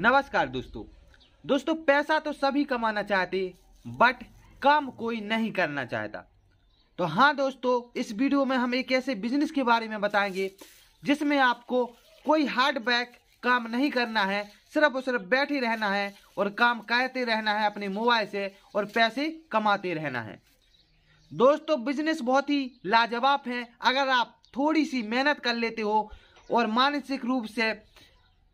नमस्कार दोस्तों दोस्तों पैसा तो सभी कमाना चाहते बट काम कोई नहीं करना चाहता तो हाँ दोस्तों इस वीडियो में हम एक ऐसे बिजनेस के बारे में बताएंगे जिसमें आपको कोई हार्ड बैक काम नहीं करना है सिर्फ और सिर्फ बैठे रहना है और काम करते रहना है अपने मोबाइल से और पैसे कमाते रहना है दोस्तों बिजनेस बहुत ही लाजवाब है अगर आप थोड़ी सी मेहनत कर लेते हो और मानसिक रूप से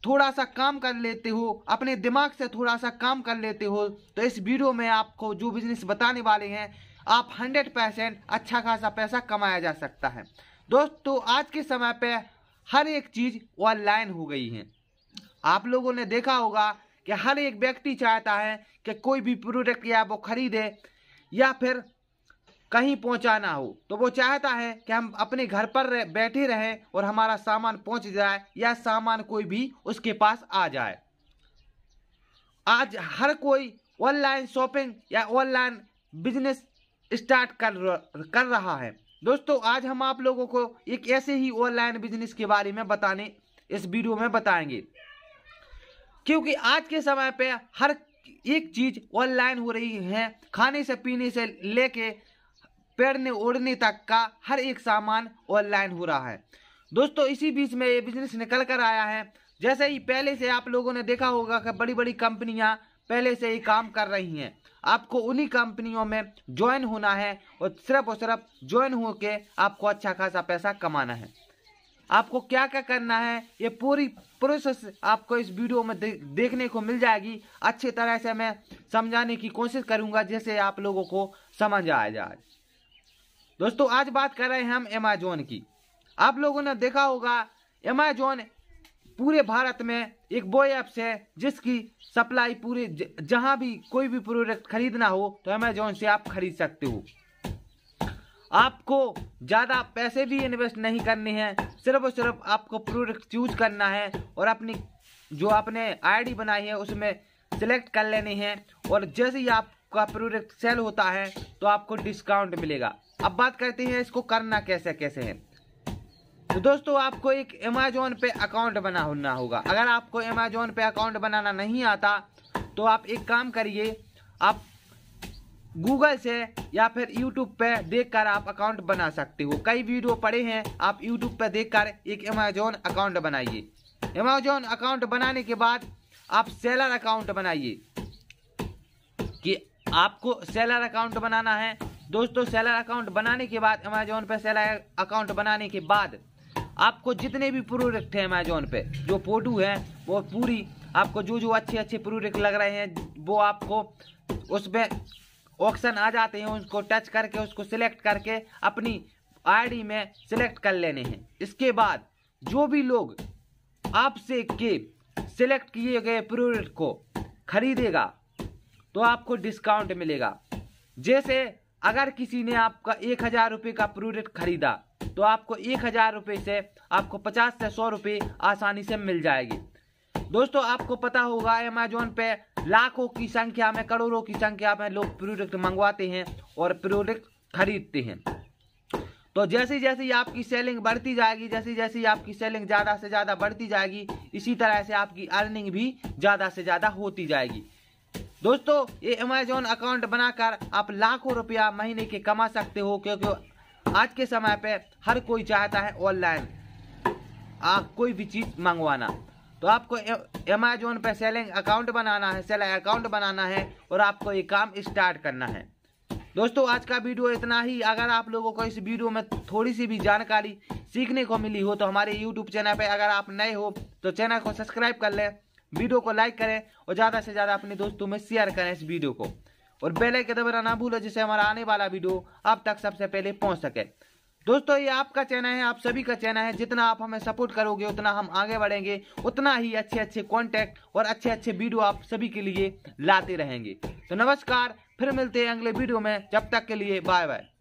थोड़ा सा काम कर लेते हो अपने दिमाग से थोड़ा सा काम कर लेते हो तो इस वीडियो में आपको जो बिजनेस बताने वाले हैं आप हंड्रेड परसेंट अच्छा खासा पैसा कमाया जा सकता है दोस्तों आज के समय पे हर एक चीज़ ऑनलाइन हो गई है आप लोगों ने देखा होगा कि हर एक व्यक्ति चाहता है कि कोई भी प्रोडक्ट या वो खरीदे या फिर कहीं पहुंचाना हो तो वो चाहता है कि हम अपने घर पर रह, बैठे रहें और हमारा सामान पहुंच जाए या सामान कोई भी उसके पास आ जाए आज हर कोई ऑनलाइन शॉपिंग या ऑनलाइन बिजनेस स्टार्ट कर कर रहा है दोस्तों आज हम आप लोगों को एक ऐसे ही ऑनलाइन बिजनेस के बारे में बताने इस वीडियो में बताएंगे क्योंकि आज के समय पर हर एक चीज़ ऑनलाइन हो रही है खाने से पीने से लेके पैरने ओढ़ने तक का हर एक सामान ऑनलाइन हो रहा है दोस्तों इसी बीच में ये बिजनेस निकल कर आया है जैसे ही पहले से आप लोगों ने देखा होगा कि बड़ी बड़ी कंपनियां पहले से ही काम कर रही हैं आपको उन्हीं कंपनियों में ज्वाइन होना है और सिर्फ और सिर्फ ज्वाइन होकर आपको अच्छा खासा पैसा कमाना है आपको क्या क्या करना है ये पूरी प्रोसेस आपको इस वीडियो में दे, देखने को मिल जाएगी अच्छी तरह से मैं समझाने की कोशिश करूंगा जैसे आप लोगों को समझ आया जाए दोस्तों आज बात कर रहे हैं हम अमेजोन की आप लोगों ने देखा होगा अमेजोन पूरे भारत में एक बो ऐप्स है जिसकी सप्लाई पूरे जहां भी कोई भी प्रोडक्ट खरीदना हो तो अमेजोन से आप खरीद सकते हो आपको ज़्यादा पैसे भी इन्वेस्ट नहीं करने हैं सिर्फ और सिर्फ आपको प्रोडक्ट चूज करना है और अपनी जो आपने आईडी बनाई है उसमें सेलेक्ट कर लेनी है और जैसे ही आप आपका प्रोडक्ट सेल होता है तो आपको डिस्काउंट मिलेगा अब बात करते हैं इसको करना कैसे कैसे है तो दोस्तों आपको एक अमेजोन पे अकाउंट बना होना होगा अगर आपको अमेजोन पे अकाउंट बनाना नहीं आता तो आप एक काम करिए आप गूगल से या फिर यूट्यूब पे देखकर आप अकाउंट बना सकते हो कई वीडियो पड़े हैं आप यूट्यूब पे देखकर एक अमेजोन अकाउंट बनाइए अमेजोन अकाउंट बनाने के बाद आप सेलर अकाउंट बनाइए आपको सेलर अकाउंट बनाना है दोस्तों सेलर अकाउंट बनाने के बाद अमेजोन पे सेलर अकाउंट बनाने के बाद आपको जितने भी प्रोडक्ट हैं अमेजोन पे जो फोटो है वो पूरी आपको जो जो अच्छे अच्छे प्रोडक्ट लग रहे हैं वो आपको उसमें ऑप्शन आ जाते हैं उसको टच करके उसको सिलेक्ट करके अपनी आईडी में सिलेक्ट कर लेने हैं इसके बाद जो भी लोग आपसे के सिलेक्ट किए गए प्रोडक्ट को खरीदेगा तो आपको डिस्काउंट मिलेगा जैसे अगर किसी ने आपका एक हज़ार रुपये का प्रोडक्ट खरीदा तो आपको एक हज़ार रुपये से आपको पचास से सौ रुपये आसानी से मिल जाएगी दोस्तों आपको पता होगा अमेजोन पे लाखों की संख्या में करोड़ों की संख्या में लोग प्रोडक्ट मंगवाते हैं और प्रोडक्ट खरीदते हैं तो जैसे जैसे आपकी सेलिंग बढ़ती जाएगी जैसे जैसे आपकी सेलिंग ज़्यादा से ज़्यादा बढ़ती जाएगी इसी तरह से आपकी अर्निंग भी ज़्यादा से ज़्यादा होती जाएगी दोस्तों ये अमेजोन अकाउंट बनाकर आप लाखों रुपया महीने के कमा सकते हो क्योंकि आज के समय पे हर कोई चाहता है ऑनलाइन आप कोई भी चीज़ मंगवाना तो आपको अमेजोन पे सेलिंग अकाउंट बनाना है सेलर अकाउंट बनाना है और आपको ये काम स्टार्ट करना है दोस्तों आज का वीडियो इतना ही अगर आप लोगों को इस वीडियो में थोड़ी सी भी जानकारी सीखने को मिली हो तो हमारे यूट्यूब चैनल पर अगर आप नए हो तो चैनल को सब्सक्राइब कर लें वीडियो को लाइक करें और ज़्यादा से ज़्यादा अपने दोस्तों में शेयर करें इस वीडियो को और बेल आइकन दबाना ना भूलो जिससे हमारा आने वाला वीडियो आप तक सबसे पहले पहुंच सके दोस्तों ये आपका चैनल है आप सभी का चैनल है जितना आप हमें सपोर्ट करोगे उतना हम आगे बढ़ेंगे उतना ही अच्छे अच्छे कॉन्टेक्ट और अच्छे अच्छे वीडियो आप सभी के लिए लाते रहेंगे तो नमस्कार फिर मिलते हैं अगले वीडियो में जब तक के लिए बाय बाय